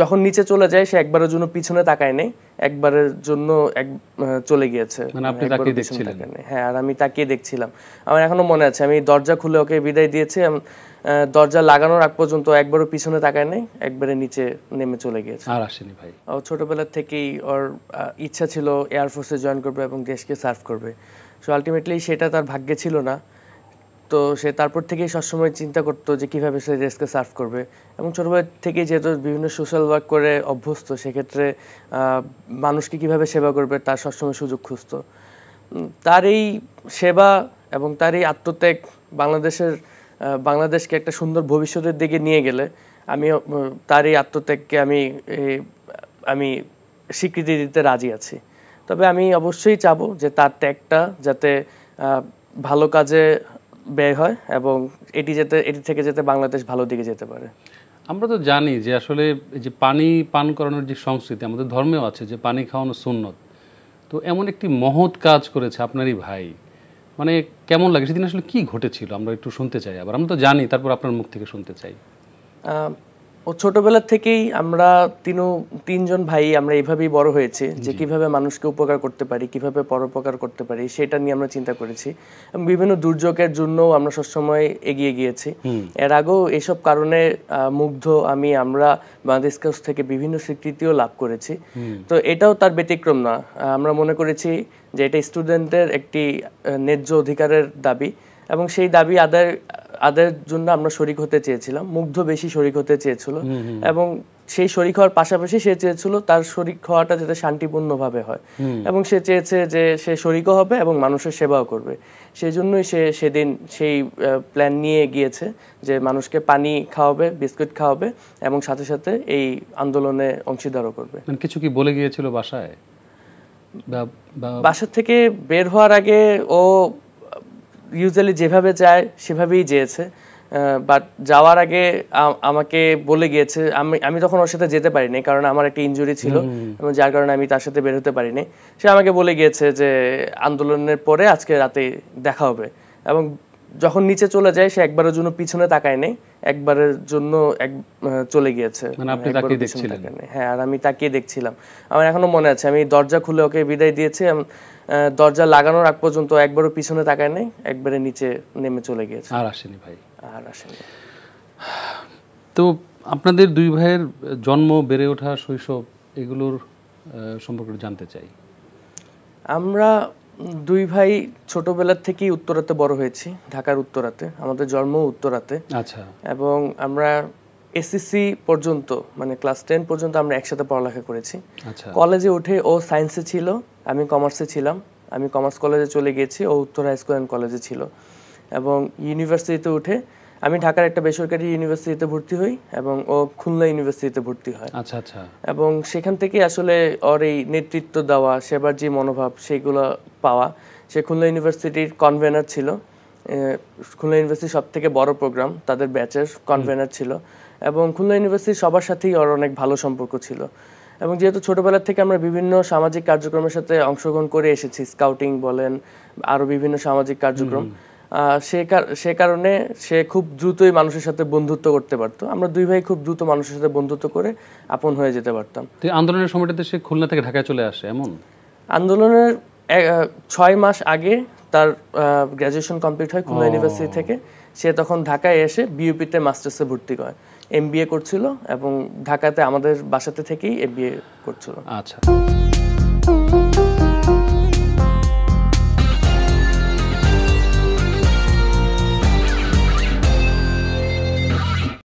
যখন নিচে চলে যায় সে একবারের জন্য পিছনে তাকায় নেই একবারের জন্য এক চলে গিয়েছে মানে আপনি তাকিয়ে দেখছিলেন হ্যাঁ আর আমি তাকিয়ে দেখছিলাম আমার এখনো মনে আছে আমি দরজা খুলে ওকে বিদায় দিয়েছি দরজা লাগানোর আগ পর্যন্ত একবারও পিছনে তাকায় নেই একবারে নিচে নেমে চলে গিয়েছে আর আসেনি ভাই ও ছোটবেলা থেকেই ওর ইচ্ছা ছিল এয়ারফোর্সে জয়েন করবে এবং দেশকে সার্ভ করবে সো আলটিমেটলি সেটা তার ভাগ্যে ছিল না তো সে তারপর থেকেই সবসময় চিন্তা করতো যে কীভাবে সে রেসকে সার্ভ করবে এবং ছোটোবেলা থেকে যেহেতু বিভিন্ন সোশ্যাল ওয়ার্ক করে অভ্যস্ত সেক্ষেত্রে মানুষকে কীভাবে সেবা করবে তার সবসময় সুযোগ খুঁজত তার এই সেবা এবং তার এই আত্মত্যাগ বাংলাদেশের বাংলাদেশকে একটা সুন্দর ভবিষ্যতের দিকে নিয়ে গেলে আমি তার এই আত্মত্যাগকে আমি আমি স্বীকৃতি দিতে রাজি আছি তবে আমি অবশ্যই চাবো যে তার ট্যাগটা যাতে ভালো কাজে ব্যয় হয় এবং এটি যেতে এটি থেকে যেতে বাংলাদেশ ভালো দিকে যেতে পারে আমরা তো জানি যে আসলে যে পানি পান করানোর যে সংস্কৃতি আমাদের ধর্মেও আছে যে পানি খাওয়ানো সুন্নত তো এমন একটি মহৎ কাজ করেছে আপনারই ভাই মানে কেমন লাগে সেদিন আসলে কি ঘটেছিল আমরা একটু শুনতে চাই আবার আমরা তো জানি তারপর আপনার মুখ থেকে শুনতে চাই ও ছোটবেলা থেকেই আমরা তিনও তিনজন ভাই আমরা এইভাবেই বড় হয়েছে যে কিভাবে মানুষকে উপকার করতে পারি কিভাবে পরোপকার করতে পারি সেটা নিয়ে আমরা চিন্তা করেছি বিভিন্ন দুর্যোগের জন্য আমরা সবসময় এগিয়ে গিয়েছি এর আগেও এসব কারণে মুগ্ধ আমি আমরা বাংলাদেশ কাউস থেকে বিভিন্ন স্বীকৃতিও লাভ করেছি তো এটাও তার ব্যতিক্রম না আমরা মনে করেছি যে এটা স্টুডেন্টের একটি ন্যায্য অধিকারের দাবি এবং সেই দাবি আদায় আদের জন্য আমরা শরিক হতে চেয়েছিলাম মুগ্ধ বেশি শরিক হতে চেয়েছিল এবং সেই শরিক হওয়ার পাশাপাশি সে চেয়েছিল তার শরিক হওয়াটা যাতে শান্তিপূর্ণভাবে হয় এবং সে চেয়েছে যে সে শরিকও হবে এবং মানুষের সেবাও করবে সেই জন্যই সে সেদিন সেই প্ল্যান নিয়ে গিয়েছে যে মানুষকে পানি খাওয়াবে বিস্কুট খাওয়াবে এবং সাথে সাথে এই আন্দোলনে অংশীদারও করবে মানে কিছু কি বলে গিয়েছিল বাসায় বাসা থেকে বের হওয়ার আগে ও ইউজুয়ালি যেভাবে চায় সেভাবেই যেয়েছে বাট যাওয়ার আগে আমাকে বলে গিয়েছে আমি আমি তখন ওর সাথে যেতে পারিনি কারণ আমার একটা ইঞ্জুরি ছিল এবং যার কারণে আমি তার সাথে বের হতে পারিনি সে আমাকে বলে গিয়েছে যে আন্দোলনের পরে আজকে রাতে দেখা হবে এবং যখন নিচে চলে যায় সে একবারের জন্য পিছনে তাকায় নেই একবারের জন্য এক চলে গিয়েছে মানে হ্যাঁ আর আমি তাকিয়ে দেখছিলাম আমার এখনো মনে আছে আমি দরজা খুলে ওকে বিদায় দিয়েছি দরজা লাগানোর আগ পর্যন্ত একবারও পিছনে তাকায় নেই একবারে নিচে নেমে চলে গিয়েছে আর আসেনি ভাই আর আসেনি তো আপনাদের দুই ভাইয়ের জন্ম বেড়ে ওঠা শৈশব এগুলোর সম্পর্কে জানতে চাই আমরা দুই ভাই ছোটবেলার থেকেই উত্তরাতে বড় হয়েছি ঢাকার উত্তরাতে আমাদের জন্ম উত্তরাতে আচ্ছা এবং আমরা এসএসসি পর্যন্ত মানে ক্লাস টেন পর্যন্ত আমরা একসাথে পড়ালেখা করেছি আচ্ছা। কলেজে উঠে ও সায়েন্সে ছিল আমি কমার্সে ছিলাম আমি কমার্স কলেজে চলে গিয়েছি ও উত্তরা হাই স্কুল অ্যান্ড কলেজে ছিল এবং ইউনিভার্সিটিতে উঠে আমি ঢাকার একটা বেসরকারি ইউনিভার্সিটিতে ভর্তি হই এবং ও খুলনা ইউনিভার্সিটিতে ভর্তি হয় আচ্ছা আচ্ছা এবং সেখান থেকে আসলে ওর এই নেতৃত্ব দেওয়া সেবার যে মনোভাব সেগুলো পাওয়া সে খুলনা ইউনিভার্সিটির কনভেনার ছিল খুলনা ইউনিভার্সিটি সব থেকে বড় প্রোগ্রাম তাদের ব্যাচের কনভেনার ছিল এবং খুলনা ইউনিভার্সিটি সবার সাথেই ওর অনেক ভালো সম্পর্ক ছিল এবং যেহেতু ছোটবেলা থেকে আমরা বিভিন্ন সামাজিক কার্যক্রমের সাথে অংশগ্রহণ করে এসেছি স্কাউটিং বলেন আরও বিভিন্ন সামাজিক কার্যক্রম সে কারণে সে খুব দ্রুতই মানুষের সাথে বন্ধুত্ব করতে পারতো আমরা দুই ভাই খুব দ্রুত মানুষের সাথে বন্ধুত্ব করে আপন হয়ে যেতে পারতাম আন্দোলনের সময়টাতে সে খুলনা থেকে ঢাকায় চলে আসে এমন আন্দোলনের ছয় মাস আগে তার গ্র্যাজুয়েশন কমপ্লিট হয় খুলনা ইউনিভার্সিটি থেকে সে তখন ঢাকায় এসে বিউপিতে মাস্টার্সে ভর্তি করে এমবিএ করছিল এবং ঢাকাতে আমাদের বাসাতে থেকেই এমবিএ করছিল আচ্ছা